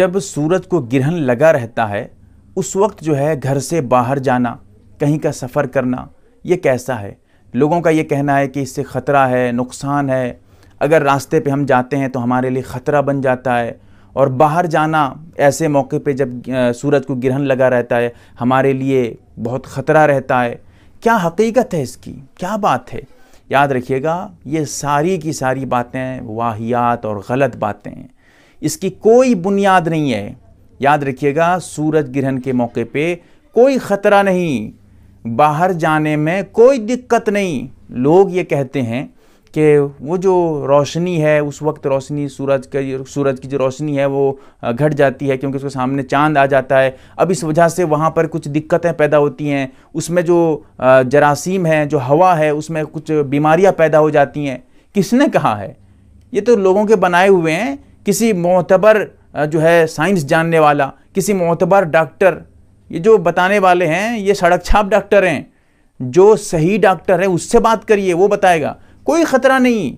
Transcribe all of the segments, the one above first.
जब सूरज को ग्रहण लगा रहता है उस वक्त जो है घर से बाहर जाना कहीं का सफ़र करना ये कैसा है लोगों का ये कहना है कि इससे ख़तरा है नुकसान है अगर रास्ते पे हम जाते हैं तो हमारे लिए ख़तरा बन जाता है और बाहर जाना ऐसे मौके पे जब सूरज को ग्रहण लगा रहता है हमारे लिए बहुत ख़तरा रहता है क्या हकीकत है इसकी क्या बात है याद रखिएगा ये सारी की सारी बातें वाहियात और गलत बातें हैं इसकी कोई बुनियाद नहीं है याद रखिएगा सूरज ग्रहण के मौके पे कोई ख़तरा नहीं बाहर जाने में कोई दिक्कत नहीं लोग ये कहते हैं कि वो जो रोशनी है उस वक्त रोशनी सूरज का सूरज की जो रोशनी है वो घट जाती है क्योंकि उसके सामने चांद आ जाता है अब इस वजह से वहाँ पर कुछ दिक्कतें पैदा होती हैं उसमें जो जरासीम है जो हवा है उसमें कुछ बीमारियाँ पैदा हो जाती हैं किसने कहा है ये तो लोगों के बनाए हुए हैं किसी मोतबर जो है साइंस जानने वाला किसी मोतबर डॉक्टर ये जो बताने वाले हैं ये सड़क छाप डॉक्टर हैं जो सही डॉक्टर है उससे बात करिए वो बताएगा कोई ख़तरा नहीं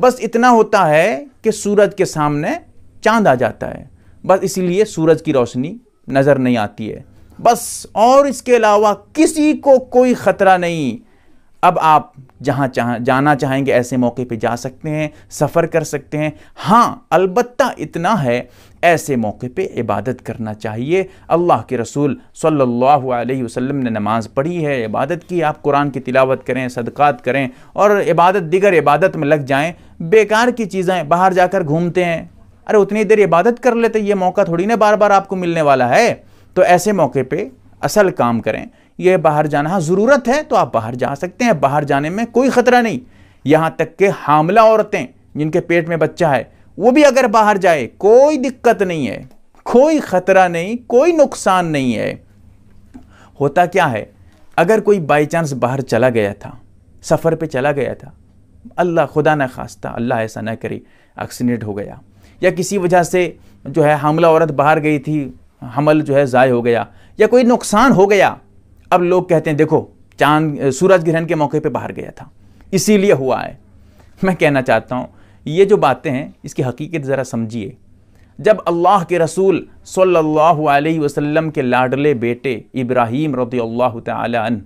बस इतना होता है कि सूरज के सामने चांद आ जाता है बस इसीलिए सूरज की रोशनी नज़र नहीं आती है बस और इसके अलावा किसी को कोई ख़तरा नहीं अब आप जहाँ चाह जाना चाहेंगे ऐसे मौके पे जा सकते हैं सफ़र कर सकते हैं हाँ अलबत् इतना है ऐसे मौके पे इबादत करना चाहिए अल्लाह के रसूल सल्लल्लाहु अलैहि वसल्लम ने नमाज़ पढ़ी है इबादत की आप कुरान की तिलावत करें सदक़ात करें और इबादत दिगर इबादत में लग जाएं बेकार की चीज़ें बाहर जाकर घूमते हैं अरे उतनी देर इबादत कर लेते ये मौका थोड़ी ना बार बार आपको मिलने वाला है तो ऐसे मौके पर असल काम करें ये बाहर जाना हाँ ज़रूरत है तो आप बाहर जा सकते हैं बाहर जाने में कोई ख़तरा नहीं यहाँ तक के हामला औरतें जिनके पेट में बच्चा है वो भी अगर बाहर जाए कोई दिक्कत नहीं है कोई ख़तरा नहीं कोई नुकसान नहीं है होता क्या है अगर कोई बाई चांस बाहर चला गया था सफ़र पे चला गया था अल्लाह खुदा ना खास्ता अल्लाह ऐसा ना करे एक्सीडेंट हो गया या किसी वजह से जो है हमला औरत बाहर गई थी हमल जो है ज़ाय हो गया या कोई नुकसान हो गया अब लोग कहते हैं देखो चांद सूरज ग्रहण के मौके पे बाहर गया था इसीलिए हुआ है मैं कहना चाहता हूँ ये जो बातें हैं इसकी हकीकत ज़रा समझिए जब अल्लाह के रसूल सल्लल्लाहु अलैहि वसल्लम के लाडले बेटे इब्राहिम रदी तन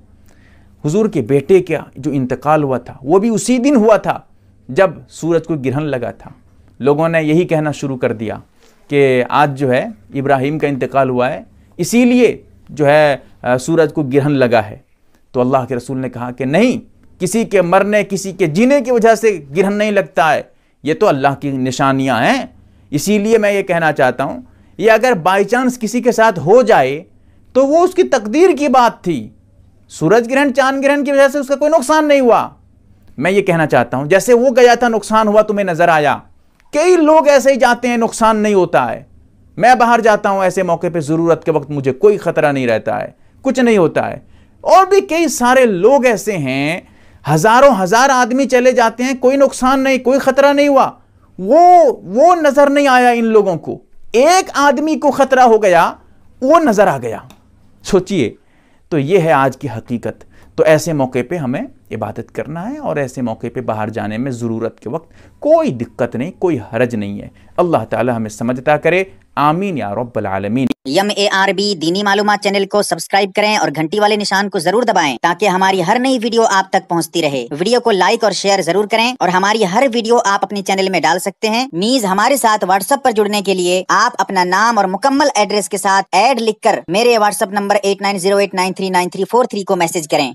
हुजूर के बेटे का जो इंतकाल हुआ था वो भी उसी दिन हुआ था जब सूरज को ग्रहण लगा था लोगों ने यही कहना शुरू कर दिया कि आज जो है इब्राहिम का इंतकाल हुआ है इसीलिए जो है सूरज को ग्रहण लगा है तो अल्लाह के रसूल ने कहा कि नहीं किसी के मरने किसी के जीने की वजह से ग्रहण नहीं लगता है ये तो अल्लाह की निशानियाँ हैं इसीलिए मैं ये कहना चाहता हूँ ये अगर बाई चांस किसी के साथ हो जाए तो वो उसकी तकदीर की बात थी सूरज ग्रहण चांद ग्रहण की वजह से उसका कोई नुकसान नहीं हुआ मैं ये कहना चाहता हूँ जैसे वो गया था नुकसान हुआ तुम्हें नज़र आया कई लोग ऐसे ही जाते हैं नुकसान नहीं होता है मैं बाहर जाता हूं ऐसे मौके पे ज़रूरत के वक्त मुझे कोई ख़तरा नहीं रहता है कुछ नहीं होता है और भी कई सारे लोग ऐसे हैं हज़ारों हज़ार आदमी चले जाते हैं कोई नुकसान नहीं कोई ख़तरा नहीं हुआ वो वो नज़र नहीं आया इन लोगों को एक आदमी को ख़तरा हो गया वो नज़र आ गया सोचिए तो ये है आज की हकीकत तो ऐसे मौके पे हमें इबादत करना है और ऐसे मौके पे बाहर जाने में ज़रूरत के वक्त कोई दिक्कत नहीं कोई हरज नहीं है अल्लाह ताला हमें समझता करे आमीन या रबालमीन यम ए आर बी दीनी मालूम चैनल को सब्सक्राइब करें और घंटी वाले निशान को जरूर दबाएं ताकि हमारी हर नई वीडियो आप तक पहुंचती रहे वीडियो को लाइक और शेयर जरूर करें और हमारी हर वीडियो आप अपने चैनल में डाल सकते हैं नीज हमारे साथ व्हाट्सएप पर जुड़ने के लिए आप अपना नाम और मुकम्मल एड्रेस के साथ एड लिख मेरे व्हाट्सएप नंबर एट को मैसेज करें